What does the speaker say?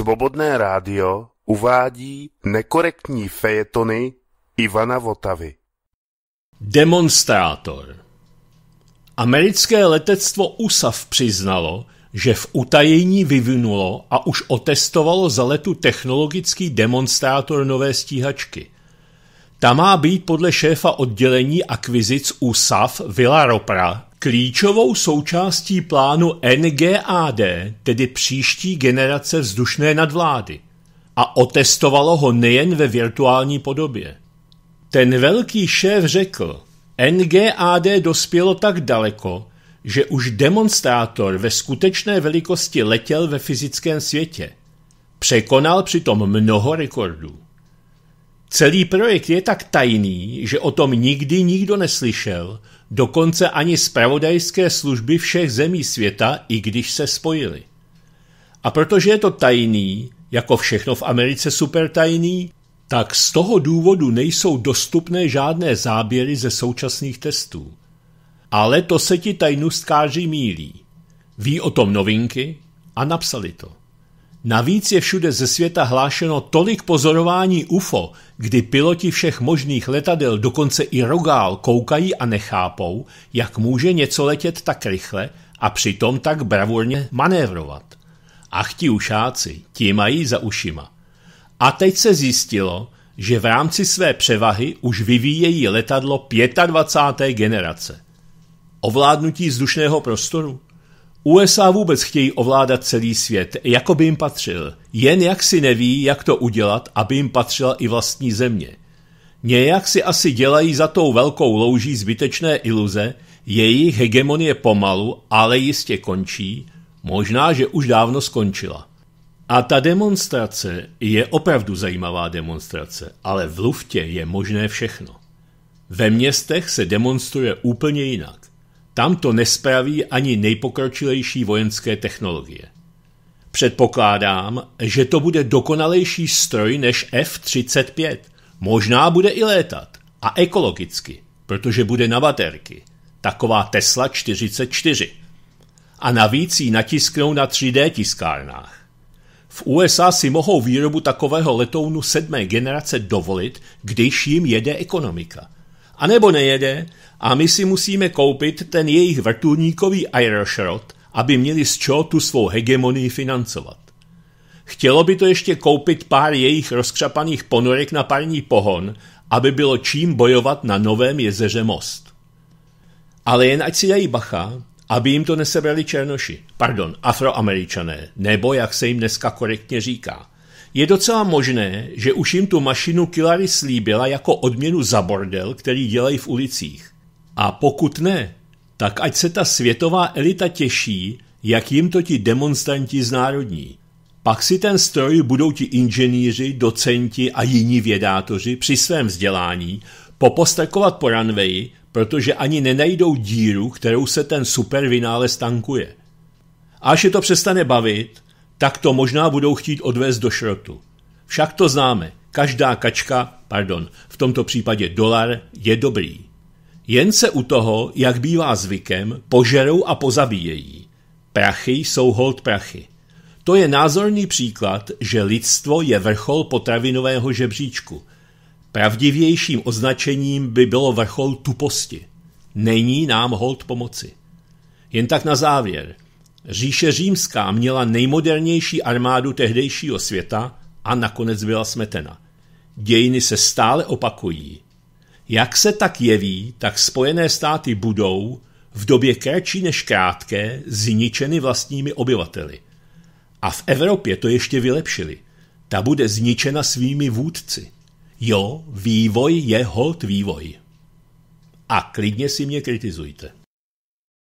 Svobodné rádio uvádí nekorektní fejetony Ivana Votavy. Demonstrátor Americké letectvo USAF přiznalo, že v utajení vyvinulo a už otestovalo za letu technologický demonstrátor nové stíhačky. Ta má být podle šéfa oddělení akvizic USAF Ropra. Klíčovou součástí plánu NGAD, tedy příští generace vzdušné nadvlády, a otestovalo ho nejen ve virtuální podobě. Ten velký šéf řekl, NGAD dospělo tak daleko, že už demonstrátor ve skutečné velikosti letěl ve fyzickém světě. Překonal přitom mnoho rekordů. Celý projekt je tak tajný, že o tom nikdy nikdo neslyšel, dokonce ani zpravodajské služby všech zemí světa, i když se spojily. A protože je to tajný, jako všechno v Americe supertajný, tak z toho důvodu nejsou dostupné žádné záběry ze současných testů. Ale to se ti tajnustkáři mílí. Ví o tom novinky a napsali to. Navíc je všude ze světa hlášeno tolik pozorování UFO, kdy piloti všech možných letadel, dokonce i rogál, koukají a nechápou, jak může něco letět tak rychle a přitom tak bravurně manévrovat. Ach ti ušáci, ti mají za ušima. A teď se zjistilo, že v rámci své převahy už vyvíjejí letadlo 25. generace. Ovládnutí vzdušného prostoru? USA vůbec chtějí ovládat celý svět, jako by jim patřil. Jen jak si neví, jak to udělat, aby jim patřila i vlastní země. Nějak si asi dělají za tou velkou louží zbytečné iluze, jejich hegemonie pomalu, ale jistě končí, možná, že už dávno skončila. A ta demonstrace je opravdu zajímavá demonstrace, ale v luftě je možné všechno. Ve městech se demonstruje úplně jinak. Tam to nespraví ani nejpokročilejší vojenské technologie. Předpokládám, že to bude dokonalejší stroj než F-35. Možná bude i létat. A ekologicky, protože bude na baterky. Taková Tesla 44. A navíc ji natisknou na 3D tiskárnách. V USA si mohou výrobu takového letounu sedmé generace dovolit, když jim jede ekonomika. A nebo nejede, a my si musíme koupit ten jejich vrtulníkový Irishrod, aby měli z čeho tu svou hegemonii financovat. Chtělo by to ještě koupit pár jejich rozkřapaných ponorek na parní pohon, aby bylo čím bojovat na novém jezeře most. Ale jen ať si dají bacha, aby jim to nesebrali černoši, pardon, afroameričané, nebo jak se jim dneska korektně říká. Je docela možné, že už jim tu mašinu Killary slíbila jako odměnu za bordel, který dělají v ulicích. A pokud ne, tak ať se ta světová elita těší, jak jim to ti demonstranti znárodní. Pak si ten stroj budou ti inženýři, docenti a jiní vědátoři při svém vzdělání popostakovat po ranveji, protože ani nenajdou díru, kterou se ten super vynález tankuje. A až je to přestane bavit, tak to možná budou chtít odvést do šrotu. Však to známe, každá kačka, pardon, v tomto případě dolar, je dobrý. Jen se u toho, jak bývá zvykem, požerou a pozabíjejí. Prachy jsou hold prachy. To je názorný příklad, že lidstvo je vrchol potravinového žebříčku. Pravdivějším označením by bylo vrchol tuposti. Není nám hold pomoci. Jen tak na závěr. Říše římská měla nejmodernější armádu tehdejšího světa a nakonec byla smetena. Dějiny se stále opakují. Jak se tak jeví, tak Spojené státy budou v době kratší než krátké zničeny vlastními obyvateli. A v Evropě to ještě vylepšili. Ta bude zničena svými vůdci. Jo, vývoj je hold vývoj. A klidně si mě kritizujte.